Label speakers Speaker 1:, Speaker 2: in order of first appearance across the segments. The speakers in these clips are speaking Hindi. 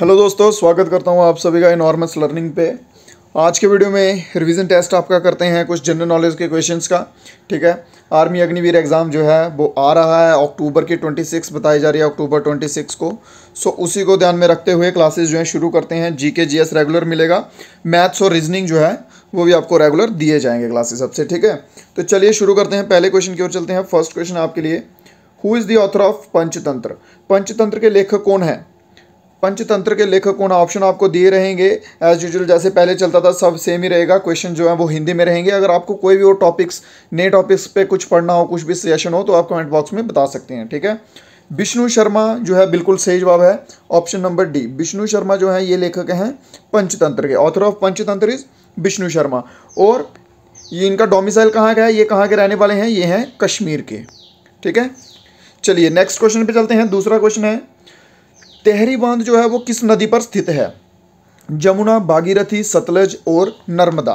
Speaker 1: हेलो दोस्तों स्वागत करता हूँ आप सभी का इनॉर्मस लर्निंग पे आज के वीडियो में रिवीजन टेस्ट आपका करते हैं कुछ जनरल नॉलेज के क्वेश्चंस का ठीक है आर्मी अग्निवीर एग्ज़ाम जो है वो आ रहा है अक्टूबर की 26 बताई जा रही है अक्टूबर 26 को सो उसी को ध्यान में रखते हुए क्लासेज जो है शुरू करते हैं G K G S regular मिलेगा मैथ्स और रीजनिंग जो है वो भी आपको रेगुलर दिए जाएंगे क्लासेज सबसे ठीक है तो चलिए शुरू करते हैं पहले क्वेश्चन की ओर चलते हैं फर्स्ट क्वेश्चन आपके लिए who is the author of Panchatantra Panchatantra के लेखक कौन है पंचतंत्र के लेखकों ने ऑप्शन आपको दिए रहेंगे एज यूजल जैसे पहले चलता था सब सेम ही रहेगा क्वेश्चन जो है वो हिंदी में रहेंगे अगर आपको कोई भी और टॉपिक्स नए टॉपिक्स पे कुछ पढ़ना हो कुछ भी सजेशन हो तो आप कमेंट बॉक्स में बता सकते हैं ठीक है विष्णु शर्मा जो है बिल्कुल सही जवाब है option number D Vishnu Sharma जो है ये लेखक हैं पंचतंत्र के author of Panchatantra is Vishnu Sharma और ये इनका डोमिसाइल कहाँ का है ये कहाँ के रहने वाले हैं ये हैं कश्मीर के ठीक है चलिए नेक्स्ट क्वेश्चन पे चलते हैं दूसरा क्वेश्चन है तेहरी बांध जो है वो किस नदी पर स्थित है जमुना भागीरथी सतलज और नर्मदा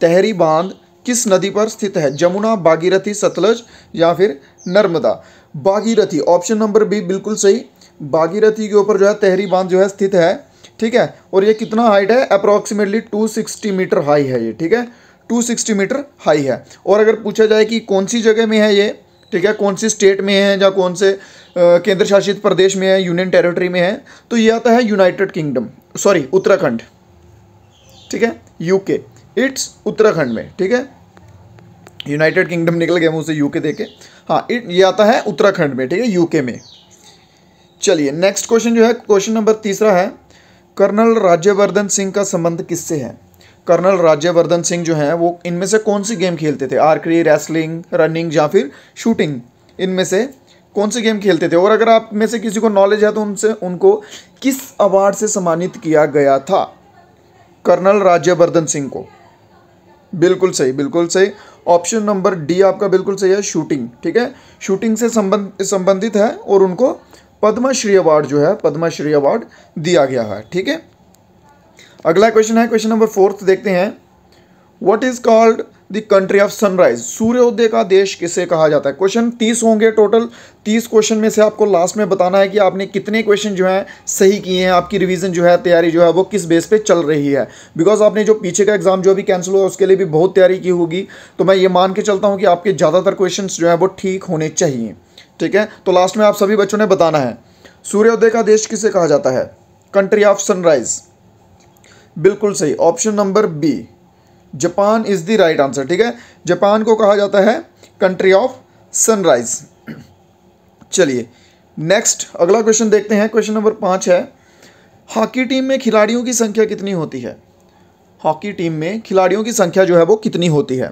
Speaker 1: तहरी बांध किस नदी पर स्थित है जमुना बागीरथी सतलज या फिर Narmada Bhagirathi option number B बिल्कुल सही बागीरथी के ऊपर जो है तहरी बांध जो है स्थित है ठीक है और ये कितना हाइट है अप्रॉक्सीमेटली 260 मीटर हाई है ये ठीक है 260 मीटर हाई है और अगर पूछा जाए कि कौन सी जगह में है ये ठीक है कौन सी स्टेट में है या कौन से केंद्र शासित प्रदेश में है यूनियन टेरिटरी में है तो ये आता है यूनाइटेड किंगडम सॉरी उत्तराखंड ठीक है यूके इट्स उत्तराखंड में ठीक है यूनाइटेड किंगडम निकल गया मुझसे यूके के हाँ इट ये आता है उत्तराखंड में ठीक है यूके में चलिए नेक्स्ट क्वेश्चन जो है क्वेश्चन नंबर तीसरा है कर्नल राज्यवर्धन सिंह का संबंध किससे है कर्नल राज्यवर्धन सिंह जो हैं वो इनमें से कौन सी गेम खेलते थे आर्करी रेसलिंग रनिंग या फिर शूटिंग इनमें से कौन से गेम खेलते थे और अगर आप में से किसी को नॉलेज है तो उनसे उनको किस अवार्ड से सम्मानित किया गया था कर्नल राज्यवर्धन सिंह को बिल्कुल सही बिल्कुल सही ऑप्शन नंबर डी आपका बिल्कुल सही है शूटिंग ठीक है शूटिंग से संबंध संबंधित है और उनको पद्मश्री अवार्ड जो है पद्मश्री अवार्ड दिया गया है ठीक है अगला क्वेश्चन है क्वेश्चन नंबर फोर्थ देखते हैं what is called the country of sunrise सूर्योदय का देश किसे कहा जाता है क्वेश्चन तीस होंगे टोटल तीस क्वेश्चन में से आपको लास्ट में बताना है कि आपने कितने क्वेश्चन जो है सही किए हैं आपकी रिविजन जो है तैयारी जो है वो किस बेस पे चल रही है बिकॉज आपने जो पीछे का एग्जाम जो भी कैंसिल हुआ उसके लिए भी बहुत तैयारी की होगी तो मैं ये मान के चलता हूँ कि आपके ज़्यादातर क्वेश्चन जो है वो ठीक होने चाहिए ठीक है तो लास्ट में आप सभी बच्चों ने बताना है सूर्योदय का देश किसे कहा जाता है कंट्री ऑफ सनराइज बिल्कुल सही option number B Japan is the right answer ठीक है जापान को कहा जाता है कंट्री ऑफ सनराइज चलिए नेक्स्ट अगला क्वेश्चन देखते हैं क्वेश्चन नंबर पाँच है हॉकी टीम में खिलाड़ियों की संख्या कितनी होती है हॉकी टीम में खिलाड़ियों की संख्या जो है वो कितनी होती है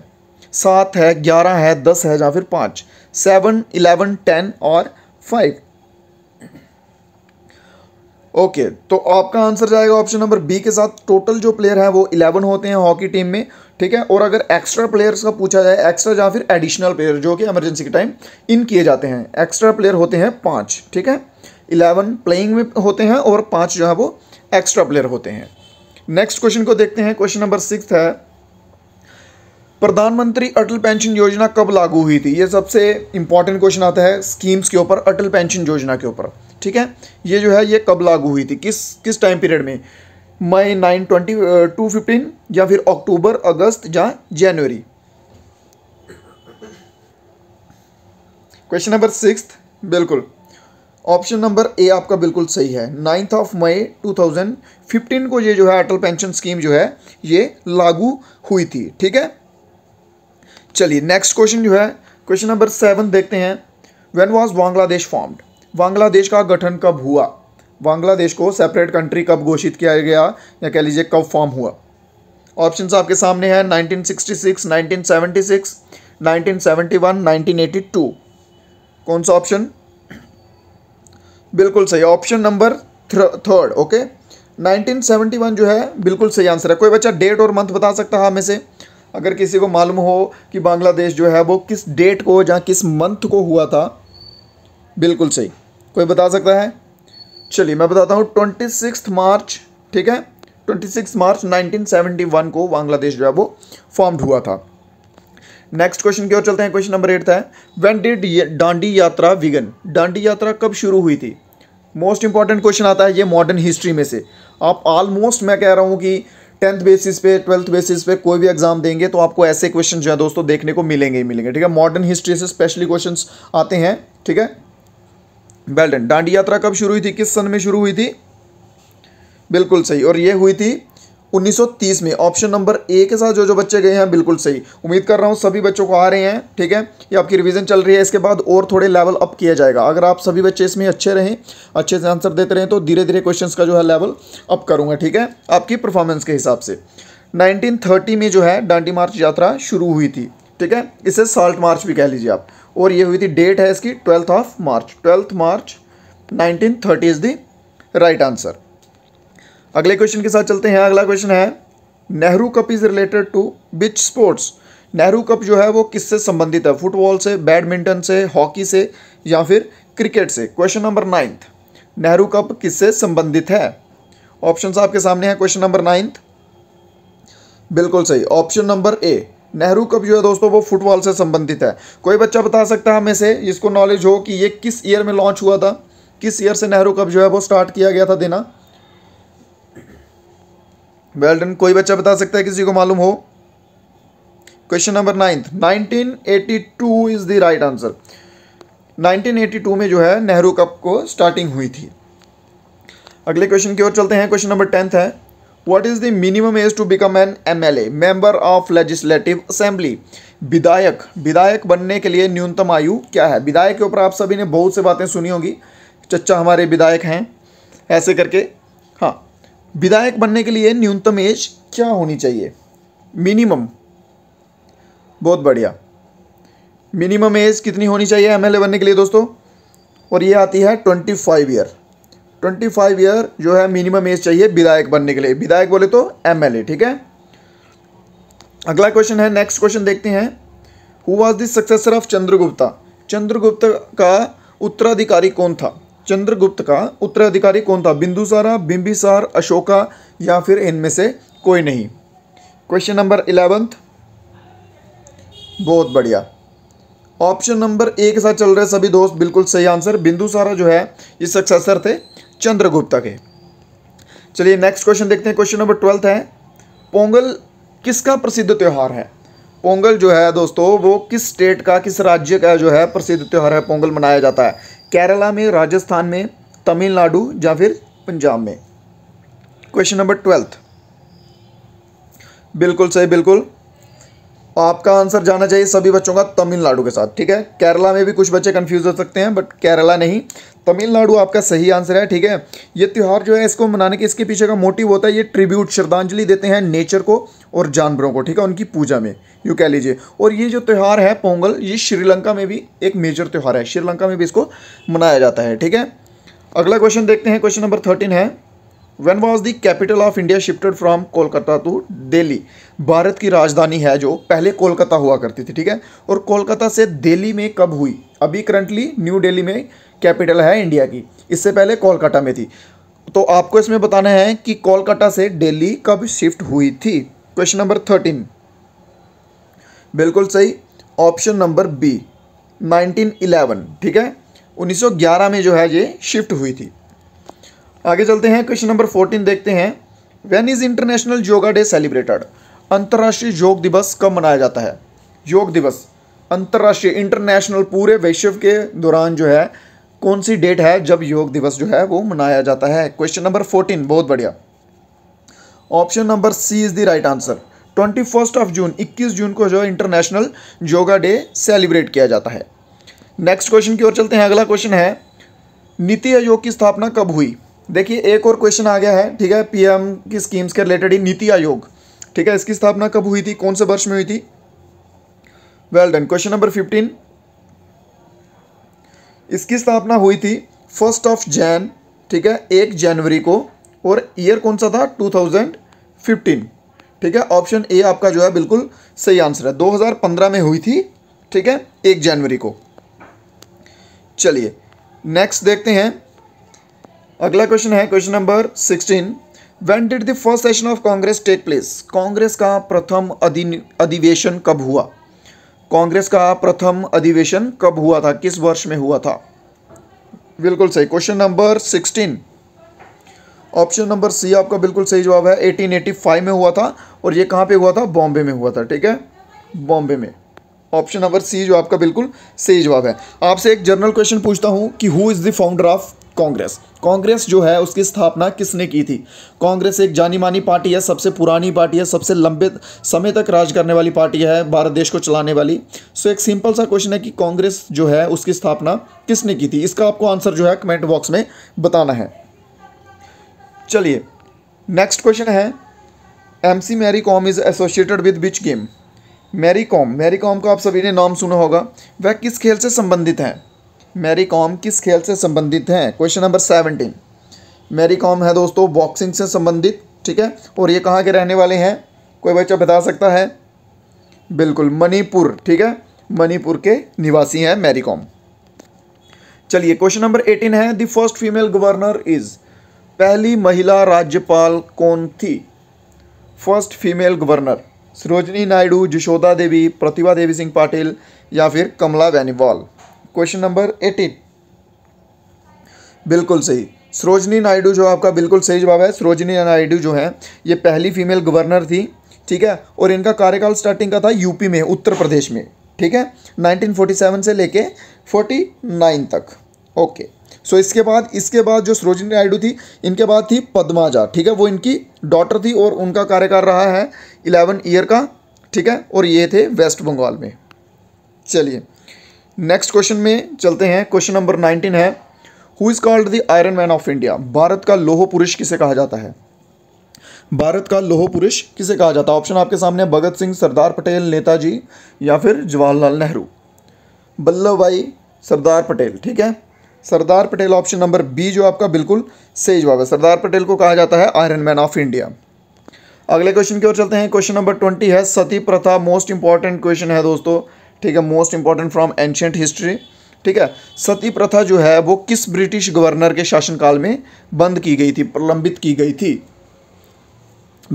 Speaker 1: सात है ग्यारह है दस है या फिर पाँच सेवन इलेवन टेन और फाइव ओके तो आपका आंसर जाएगा ऑप्शन नंबर बी के साथ टोटल जो प्लेयर है वो इलेवन होते हैं हॉकी टीम में ठीक है और अगर एक्स्ट्रा प्लेयर्स का पूछा जाए एक्स्ट्रा या फिर एडिशनल प्लेयर जो कि एमरजेंसी के टाइम इन किए जाते हैं एक्स्ट्रा प्लेयर होते हैं पाँच ठीक है इलेवन प्लेइंग में होते हैं और पाँच जो है वो एक्स्ट्रा प्लेयर होते हैं नेक्स्ट क्वेश्चन को देखते हैं क्वेश्चन नंबर सिक्स है प्रधानमंत्री अटल पेंशन योजना कब लागू हुई थी ये सबसे इंपॉर्टेंट क्वेश्चन आता है स्कीम्स के ऊपर अटल पेंशन योजना के ऊपर ठीक है ये जो है ये कब लागू हुई थी किस किस टाइम पीरियड में May nine twenty two fifteen या फिर अक्टूबर अगस्त या जनवरी क्वेश्चन नंबर सिक्स बिल्कुल ऑप्शन नंबर ए आपका बिल्कुल सही है ninth of May two thousand fifteen को ये जो है अटल पेंशन स्कीम जो है ये लागू हुई थी ठीक है चलिए नेक्स्ट क्वेश्चन जो है क्वेश्चन नंबर सेवन देखते हैं when was Bangladesh formed Bangladesh का गठन कब हुआ बांग्लादेश को सेपरेट कंट्री कब घोषित किया गया या कह लीजिए कब फॉर्म हुआ ऑप्शन आपके सामने हैं 1966, 1976, 1971, 1982 कौन सा ऑप्शन बिल्कुल सही ऑप्शन नंबर थर्ड ओके 1971 जो है बिल्कुल सही आंसर है कोई बच्चा डेट और मंथ बता सकता है हमें से अगर किसी को मालूम हो कि बांग्लादेश जो है वो किस डेट को या किस मंथ को हुआ था बिल्कुल सही कोई बता सकता है चलिए मैं बताता हूँ ट्वेंटी सिक्स मार्च ठीक है twenty six March nineteen seventy one को बांग्लादेश जो है वो फॉर्म्ड हुआ था नेक्स्ट क्वेश्चन की ओर चलते हैं क्वेश्चन नंबर एट था when did Dandi Yatra began डांडी यात्रा कब शुरू हुई थी मोस्ट इंपॉर्टेंट क्वेश्चन आता है ये मॉडर्न हिस्ट्री में से आप ऑलमोस्ट मैं कह रहा हूँ कि टेंथ बेसिस पे ट्वेल्थ बेसिस पे कोई भी एग्जाम देंगे तो आपको ऐसे क्वेश्चन जो है दोस्तों देखने को मिलेंगे ही मिलेंगे ठीक है मॉडर्न हिस्ट्री से स्पेशली क्वेश्चन आते हैं ठीक है बेल्टन डांडी यात्रा कब शुरू हुई थी किस सन में शुरू हुई थी बिल्कुल सही और ये हुई थी 1930 में ऑप्शन नंबर ए के साथ जो जो बच्चे गए हैं बिल्कुल सही उम्मीद कर रहा हूँ सभी बच्चों को आ रहे हैं ठीक है ये आपकी रिवीजन चल रही है इसके बाद और थोड़े लेवल अप किया जाएगा अगर आप सभी बच्चे इसमें अच्छे रहें अच्छे से आंसर देते रहें तो धीरे धीरे क्वेश्चंस का जो है लेवल अप करूँगा ठीक है आपकी परफॉर्मेंस के हिसाब से नाइनटीन में जो है डांडी मार्च यात्रा शुरू हुई थी ठीक है इसे साल्ट मार्च भी कह लीजिए आप और ये हुई थी डेट है इसकी twelfth of March twelfth March 1930 is the right answer अगले क्वेश्चन के साथ चलते हैं अगला क्वेश्चन है Nehru Cup is related to which sports Nehru Cup जो है वो किससे संबंधित है फुटबॉल से बैडमिंटन से हॉकी से या फिर क्रिकेट से question number ninth Nehru Cup किससे संबंधित है ऑप्शन आपके सामने है क्वेश्चन नंबर नाइन्थ बिल्कुल सही option number A Nehru Cup जो है दोस्तों वो फुटबॉल से संबंधित है कोई बच्चा बता सकता है हमें से इसको नॉलेज हो कि ये किस ईयर में लॉन्च हुआ था किस ईयर से नेहरू कप जो है वो स्टार्ट किया गया था देना वेल डन कोई बच्चा बता सकता है किसी को मालूम हो question number ninth two is the right answer 1982 में जो है नेहरू कप को स्टार्टिंग हुई थी अगले क्वेश्चन की ओर चलते हैं क्वेश्चन नंबर टेंथ है what is the minimum age to become an M L A member of legislative assembly विधायक विधायक बनने के लिए न्यूनतम आयु क्या है विधायक के ऊपर आप सभी ने बहुत सी बातें सुनी होगी चच्चा हमारे विधायक हैं ऐसे करके हाँ विधायक बनने के लिए न्यूनतम एज क्या होनी चाहिए मिनिमम बहुत बढ़िया मिनिमम एज कितनी होनी चाहिए एमएलए बनने के लिए दोस्तों और ये आती है twenty five year twenty five year जो है मिनिमम एज चाहिए विधायक बनने के लिए विधायक बोले तो एम ठीक है अगला क्वेश्चन है नेक्स्ट क्वेश्चन देखते हैं who was the successor of Chandragupta Chandragupta का उत्तराधिकारी कौन था चंद्रगुप्त का उत्तराधिकारी कौन था बिंदुसारा बिंबिसार अशोका या फिर इनमें से कोई नहीं क्वेश्चन नंबर इलेवंथ बहुत बढ़िया ऑप्शन नंबर ए के साथ चल रहे सभी दोस्त बिल्कुल सही आंसर बिंदुसारा जो है ये सक्सेसर थे चंद्रगुप्ता के चलिए नेक्स्ट क्वेश्चन देखते हैं क्वेश्चन नंबर ट्वेल्थ है पोंगल किसका प्रसिद्ध त्यौहार है पोंगल जो है दोस्तों वो किस स्टेट का किस राज्य का जो है प्रसिद्ध त्यौहार है पोंगल मनाया जाता है केरला में राजस्थान में तमिलनाडु या फिर पंजाब में क्वेश्चन नंबर ट्वेल्थ बिल्कुल सही बिल्कुल आपका आंसर जाना चाहिए सभी बच्चों का तमिलनाडु के साथ ठीक है केरला में भी कुछ बच्चे कंफ्यूज हो सकते हैं बट केरला नहीं तमिलनाडु आपका सही आंसर है ठीक है ये त्यौहार जो है इसको मनाने के इसके पीछे का मोटिव होता है ये ट्रिब्यूट श्रद्धांजलि देते हैं नेचर को और जानवरों को ठीक है उनकी पूजा में यू कह लीजिए और ये जो त्यौहार है पोंगल ये श्रीलंका में भी एक मेजर त्यौहार है श्रीलंका में भी इसको मनाया जाता है ठीक है अगला क्वेश्चन देखते हैं क्वेश्चन नंबर थर्टीन है when was the capital of India shifted from Kolkata to Delhi Bharat की राजधानी है जो पहले कोलकाता हुआ करती थी ठीक है और कोलकाता से दिल्ली में कब हुई अभी करंटली न्यू दिल्ली में कैपिटल है इंडिया की इससे पहले कोलकाता में थी तो आपको इसमें बताना है कि कोलकाता से दिल्ली कब शिफ्ट हुई थी क्वेश्चन नंबर थर्टीन बिल्कुल सही ऑप्शन नंबर बी 1911 ठीक है 1911 में जो है ये शिफ्ट हुई थी आगे चलते हैं क्वेश्चन नंबर फोर्टीन देखते हैं when is international yoga day celebrated अंतर्राष्ट्रीय योग दिवस कब मनाया जाता है योग दिवस अंतर्राष्ट्रीय इंटरनेशनल पूरे वैश्व के दौरान जो है कौन सी डेट है जब योग दिवस जो है वो मनाया जाता है क्वेश्चन नंबर फोर्टीन बहुत बढ़िया option number C is the right answer twenty first of June इक्कीस जून को जो है इंटरनेशनल योगा डे सेलिब्रेट किया जाता है नेक्स्ट क्वेश्चन की ओर चलते हैं अगला क्वेश्चन है नीति आयोग की स्थापना कब हुई देखिए एक और क्वेश्चन आ गया है ठीक है पीएम की स्कीम्स के रिलेटेड ही नीति आयोग ठीक है इसकी स्थापना कब हुई थी कौन से वर्ष में हुई थी well done question number fifteen इसकी स्थापना हुई थी फर्स्ट ऑफ जैन ठीक है एक जनवरी को और ईयर कौन सा था 2015 ठीक है ऑप्शन ए आपका जो है बिल्कुल सही आंसर है 2015 में हुई थी ठीक है एक जनवरी को चलिए नेक्स्ट देखते हैं अगला क्वेश्चन है question number sixteen when did the first session of Congress take place Congress का प्रथम अधिवेशन कब हुआ कांग्रेस का प्रथम अधिवेशन कब हुआ था किस वर्ष में हुआ था बिल्कुल सही question number sixteen option number C आपका बिल्कुल सही जवाब है एटीन एटी फाइव में हुआ था और ये कहाँ पे हुआ था बॉम्बे में हुआ था ठीक है बॉम्बे में ऑप्शन नंबर सी जो आपका बिल्कुल सही जवाब है आपसे एक जनरल क्वेश्चन पूछता हूँ कि who is the founder of Congress Congress जो है उसकी स्थापना किसने की थी कांग्रेस एक जानी मानी पार्टी है सबसे पुरानी पार्टी है सबसे लंबे समय तक राज करने वाली पार्टी है भारत देश को चलाने वाली सो एक सिंपल सा क्वेश्चन है कि कांग्रेस जो है उसकी स्थापना किसने की थी इसका आपको आंसर जो है कमेंट बॉक्स में बताना है चलिए नेक्स्ट क्वेश्चन है M C Mary Kom is associated with which game Mary Kom Mary Kom का आप सभी ने नाम सुना होगा वह किस खेल से संबंधित है मैरी कॉम किस खेल से संबंधित हैं question number seventeen Mary Kom है दोस्तों बॉक्सिंग से संबंधित ठीक है और ये कहाँ के रहने वाले हैं कोई बच्चा बता सकता है बिल्कुल मणिपुर ठीक है मणिपुर के निवासी हैं मैरी कॉम चलिए क्वेश्चन नंबर एटीन है the first female governor is पहली महिला राज्यपाल कौन थी first female governor Sarojini Naidu Jashoda Devi Pratibha Devi Singh Patil या फिर Kamla Beniwal question number eighteen बिल्कुल सही सरोजनी नायडू जो आपका बिल्कुल सही जवाब है सरोजनी नायडू जो है ये पहली फीमेल गवर्नर थी ठीक है और इनका कार्यकाल स्टार्टिंग का था यूपी में उत्तर प्रदेश में ठीक है 1947 से लेके 49 तक ओके सो इसके बाद इसके बाद जो सरोजनी नायडू थी इनके बाद थी पद्माजा ठीक है वो इनकी डॉटर थी और उनका कार्यकाल रहा है इलेवन ईयर का ठीक है और ये थे वेस्ट बंगाल में चलिए नेक्स्ट क्वेश्चन में चलते हैं क्वेश्चन नंबर नाइनटीन है who is called the iron man of India Bharat का लोहो पुरुष किसे कहा जाता है भारत का लोहो पुरुष किसे कहा जाता है ऑप्शन आपके सामने भगत सिंह सरदार पटेल नेताजी या फिर जवाहरलाल नेहरू बल्लभ भाई सरदार पटेल ठीक है Sardar Patel option number B जो आपका बिल्कुल सही जवाब है सरदार पटेल को कहा जाता है आयरन मैन ऑफ इंडिया अगले क्वेश्चन की ओर चलते हैं क्वेश्चन नंबर ट्वेंटी है सती प्रथा मोस्ट इंपॉर्टेंट क्वेश्चन है दोस्तों ठीक है most important from ancient history ठीक है सती प्रथा जो है वो किस ब्रिटिश गवर्नर के शासनकाल में बंद की गई थी प्रलंबित की गई थी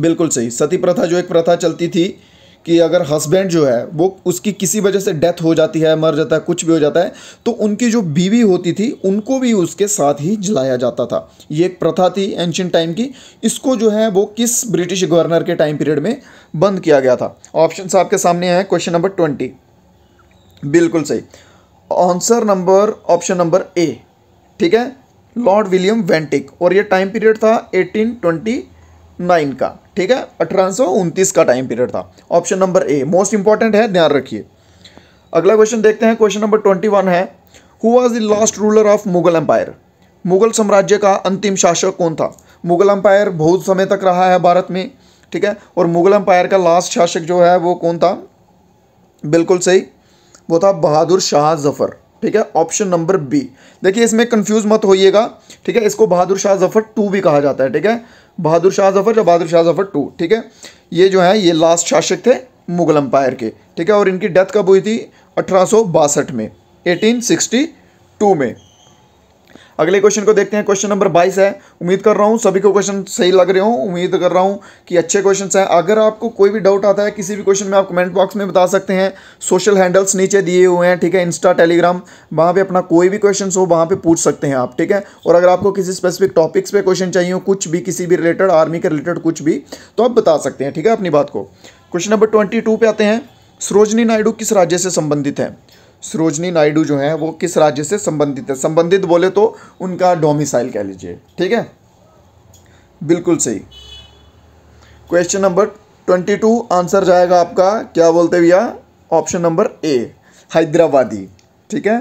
Speaker 1: बिल्कुल सही सती प्रथा जो एक प्रथा चलती थी कि अगर हस्बैंड जो है वो उसकी किसी वजह से डेथ हो जाती है मर जाता है कुछ भी हो जाता है तो उनकी जो बीवी होती थी उनको भी उसके साथ ही जलाया जाता था ये एक प्रथा थी एंशियंट टाइम की इसको जो है वो किस ब्रिटिश गवर्नर के टाइम पीरियड में बंद किया गया था ऑप्शन आपके सामने आए क्वेश्चन नंबर ट्वेंटी बिल्कुल सही answer number option number A ठीक है लॉर्ड विलियम वेंटिक और ये टाइम पीरियड था 1829 का ठीक है अठारह का टाइम पीरियड था option number A most important है ध्यान रखिए अगला क्वेश्चन देखते हैं क्वेश्चन नंबर ट्वेंटी वन है who was the last ruler of Mughal empire Mughal साम्राज्य का अंतिम शासक कौन था मुगल एम्पायर बहुत समय तक रहा है भारत में ठीक है और मुगल एम्पायर का लास्ट शासक जो है वो कौन था बिल्कुल सही वो था बहादुर शाह जफ़र ठीक है ऑप्शन नंबर बी देखिए इसमें कंफ्यूज मत होइएगा ठीक है इसको बहादुर शाह जफ़र टू भी कहा जाता है ठीक है बहादुर शाह जफ़र या बहादुर शाह जफ़र टू ठीक है ये जो है ये लास्ट शासक थे मुगल अम्पायर के ठीक है और इनकी डेथ कब हुई थी अठारह में एटीन में अगले क्वेश्चन को देखते हैं क्वेश्चन नंबर बाईस है उम्मीद कर रहा हूँ सभी को क्वेश्चन सही लग रहे हो उम्मीद कर रहा हूँ कि अच्छे क्वेश्चन हैं अगर आपको कोई भी डाउट आता है किसी भी क्वेश्चन में आप कमेंट बॉक्स में बता सकते हैं सोशल हैंडल्स नीचे दिए हुए हैं ठीक है इंस्टा टेलीग्राम वहाँ पर अपना कोई भी क्वेश्चन हो वहाँ पर पूछ सकते हैं आप ठीक है और अगर आपको किसी स्पेसिफिक टॉपिक्स पर क्वेश्चन चाहिए हो कुछ भी किसी भी रिलेटेड आर्मी के रिलेटेड कुछ भी तो आप बता सकते हैं ठीक है अपनी बात को क्वेश्चन नंबर ट्वेंटी टू पे आते हैं सरोजनी नायडू किस राज्य से संबंधित है सरोजनी नायडू जो हैं वो किस राज्य से संबंधित है संबंधित बोले तो उनका डोमिसाइल कह लीजिए ठीक है बिल्कुल सही question number twenty two answer जाएगा आपका क्या बोलते भैया ऑप्शन नंबर ए हैदराबादी ठीक है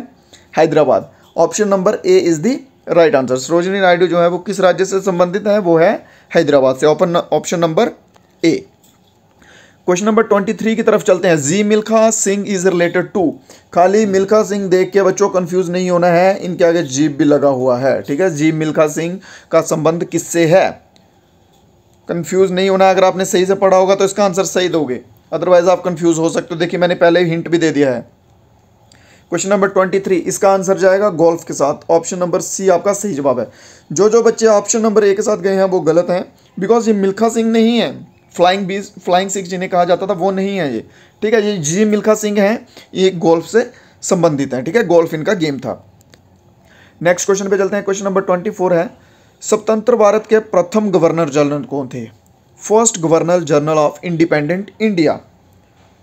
Speaker 1: Hyderabad option number A is the right answer Sarojini Naidu जो है वो किस राज्य से संबंधित है वो है हैदराबाद से option option number A question number twenty three की तरफ चलते हैं जी Milkha Singh is related to खाली मिल्खा सिंह देख के बच्चों कंफ्यूज नहीं होना है इनके आगे जीप भी लगा हुआ है ठीक है जी मिल्खा सिंह का संबंध किससे है कंफ्यूज नहीं होना अगर आपने सही से पढ़ा होगा तो इसका आंसर सही दोगे अदरवाइज आप कंफ्यूज हो सकते हो देखिए मैंने पहले हिंट भी दे दिया है क्वेश्चन नंबर ट्वेंटी थ्री इसका आंसर जाएगा गोल्फ के साथ ऑप्शन नंबर सी आपका सही जवाब है जो जो बच्चे ऑप्शन नंबर ए के साथ गए हैं वो गलत हैं बिकॉज ये मिल्खा सिंह नहीं है फ्लाइंग बीस फ्लाइंग सिक्स जिन्हें कहा जाता था वो नहीं है ये ठीक है ये जी मिल्खा सिंह हैं ये गोल्फ से संबंधित हैं ठीक है गोल्फ इनका गेम था नेक्स्ट क्वेश्चन पे चलते हैं क्वेश्चन नंबर ट्वेंटी फोर है स्वतंत्र भारत के प्रथम गवर्नर जनरल कौन थे first governor general of independent India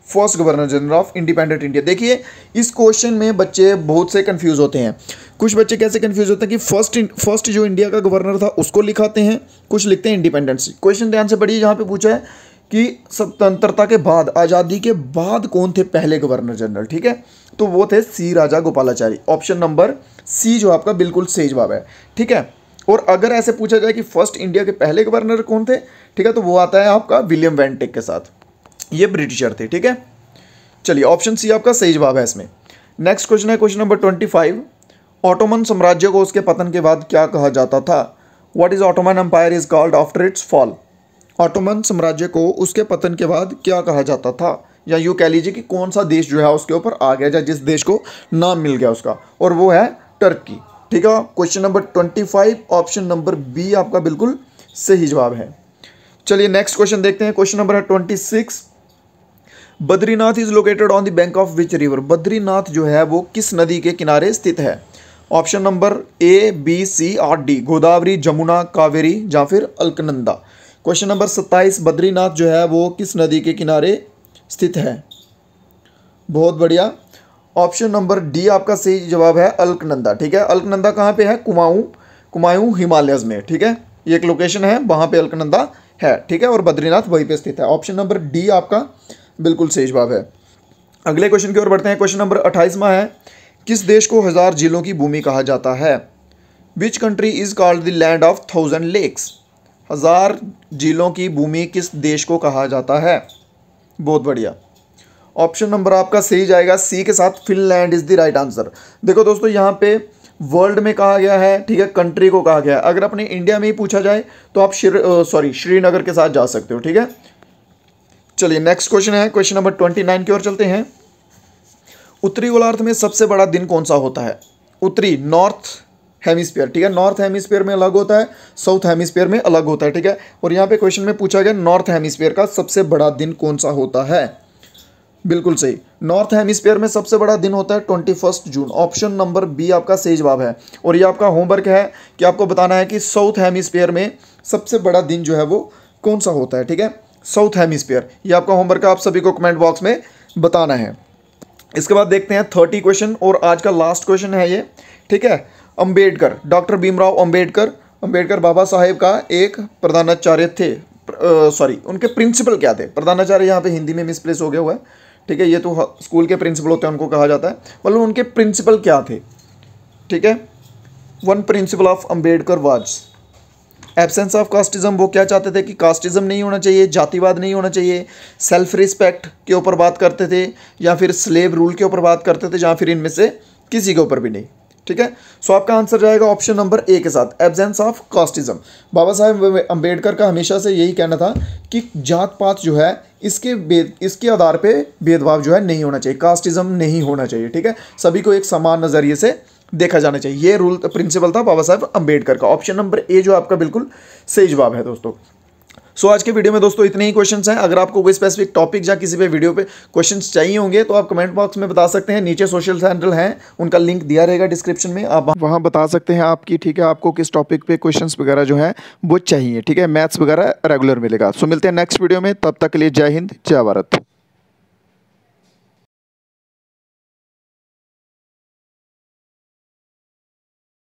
Speaker 1: first governor general of independent India देखिए इस क्वेश्चन में बच्चे बहुत से कंफ्यूज होते हैं कुछ बच्चे कैसे कंफ्यूज होते हैं कि फर्स्ट फर्स्ट जो इंडिया का गवर्नर था उसको लिखाते हैं कुछ लिखते हैं इंडिपेंडेंस क्वेश्चन ध्यान से पढ़िए यहाँ पे पूछा है कि स्वतंत्रता के बाद आज़ादी के बाद कौन थे पहले गवर्नर जनरल ठीक है तो वो थे C Rajagopalachari option number C जो आपका बिल्कुल सही जवाब है ठीक है और अगर ऐसे पूछा जाए कि फर्स्ट इंडिया के पहले गवर्नर कौन थे ठीक है तो वो आता है आपका विलियम वेंटेक के साथ ये ब्रिटिशर थे ठीक है चलिए ऑप्शन सी आपका सही जवाब है इसमें नेक्स्ट क्वेश्चन है question number twenty five Ottoman साम्राज्य को उसके पतन के बाद क्या कहा जाता था what is Ottoman empire is called after its fall Ottoman साम्राज्य को उसके पतन के बाद क्या कहा जाता था या यूँ कह लीजिए कि कौन सा देश जो है उसके ऊपर आ गया या जिस देश को नाम मिल गया उसका और वो है टर्की ठीक है question number twenty five option number B आपका बिल्कुल सही जवाब है चलिए नेक्स्ट क्वेश्चन देखते हैं क्वेश्चन नंबर है twenty six Badrinath is located on the bank of which river Badrinath जो है वो किस नदी के किनारे स्थित है option number A B C or D Godavari Jamuna Kaveri या फिर अलकनंदा क्वेश्चन नंबर सत्ताईस बद्रीनाथ जो है वो किस नदी के किनारे स्थित है बहुत बढ़िया ऑप्शन नंबर डी आपका सही जवाब है अलकनंदा ठीक है अलकनंदा कहाँ पे है कुमाऊं कुमायूं हिमालयस में ठीक है ये एक लोकेशन है वहाँ पे अलकनंदा है ठीक है और बद्रीनाथ वहीं पे स्थित है ऑप्शन नंबर डी आपका बिल्कुल सही जवाब है अगले क्वेश्चन की ओर बढ़ते हैं क्वेश्चन नंबर अट्ठाईसवा है किस देश को हज़ार झीलों की भूमि कहा जाता है which country is called the land of thousand lakes हज़ार झीलों की भूमि किस देश को कहा जाता है बहुत बढ़िया ऑप्शन नंबर आपका सही जाएगा सी के साथ Finland is the right answer देखो दोस्तों यहाँ पे वर्ल्ड में कहा गया है ठीक है कंट्री को कहा गया है अगर अपने इंडिया में ही पूछा जाए तो आप श्री सॉरी श्रीनगर के साथ जा सकते हो ठीक है चलिए नेक्स्ट क्वेश्चन है क्वेश्चन नंबर ट्वेंटी नाइन की ओर चलते हैं उत्तरी गोलार्ध में सबसे बड़ा दिन कौन सा होता है उत्तरी नॉर्थ हेमिस्फीयर ठीक है नॉर्थ हेमिस्फीयर में अलग होता है साउथ हेमिस्फीयर में अलग होता है ठीक है और यहाँ पे क्वेश्चन में पूछा गया नॉर्थ हेमिस्फीयर का सबसे बड़ा दिन कौन सा होता है बिल्कुल सही नॉर्थ हेमिस्फीयर में सबसे बड़ा दिन होता है twenty first June option number B आपका सही जवाब है और ये आपका होमवर्क है कि आपको बताना है कि साउथ हेमिस्फीयर में सबसे बड़ा दिन जो है वो कौन सा होता है ठीक है साउथ हेमिस्फीयर ये आपका होमवर्क आप सभी को कमेंट बॉक्स में बताना है इसके बाद देखते हैं थर्टी क्वेश्चन और आज का लास्ट क्वेश्चन है ये ठीक है अंबेडकर डॉक्टर भीमराव अंबेडकर अंबेडकर बाबा साहेब का एक प्रधानाचार्य थे सॉरी उनके प्रिंसिपल क्या थे प्रधानाचार्य यहाँ पे हिंदी में मिसप्लेस हो गया हुआ है ठीक है ये तो स्कूल के प्रिंसिपल होते हैं उनको कहा जाता है मतलब उनके प्रिंसिपल क्या थे ठीक है one principle of Ambedkar was absence of casteism वो क्या चाहते थे कि कास्टिज्म नहीं होना चाहिए जातिवाद नहीं होना चाहिए सेल्फ रिस्पेक्ट के ऊपर बात करते थे या फिर स्लेव रूल के ऊपर बात करते थे या फिर इनमें से किसी के ऊपर भी नहीं ठीक है सो आपका आंसर जाएगा ऑप्शन नंबर ए के साथ absence of casteism Baba Saheb Ambedkar का हमेशा से यही कहना था कि जात पात जो है इसके इसके आधार पे भेदभाव जो है नहीं होना चाहिए कास्टिज्म नहीं होना चाहिए ठीक है सभी को एक समान नज़रिए से देखा जाना चाहिए ये रूल प्रिंसिपल था बाबा साहब अम्बेडकर का ऑप्शन नंबर ए जो आपका बिल्कुल सही जवाब है दोस्तों सो so, आज के वीडियो में दोस्तों इतने ही क्वेश्चंस हैं अगर आपको कोई स्पेसिफिक टॉपिक या किसी पे वीडियो पे क्वेश्चंस चाहिए होंगे तो आप कमेंट बॉक्स में बता सकते हैं नीचे सोशल हैंडल हैं उनका लिंक दिया रहेगा डिस्क्रिप्शन में आप वहाँ बता सकते हैं आपकी ठीक है आपको किस टॉपिक पे क्वेश्चंस वगैरह जो है वो चाहिए ठीक है मैथ्स वगैरह रेगुलर मिलेगा सो so, मिलते हैं नेक्स्ट वीडियो में तब तक के लिए जय हिंद जय भारत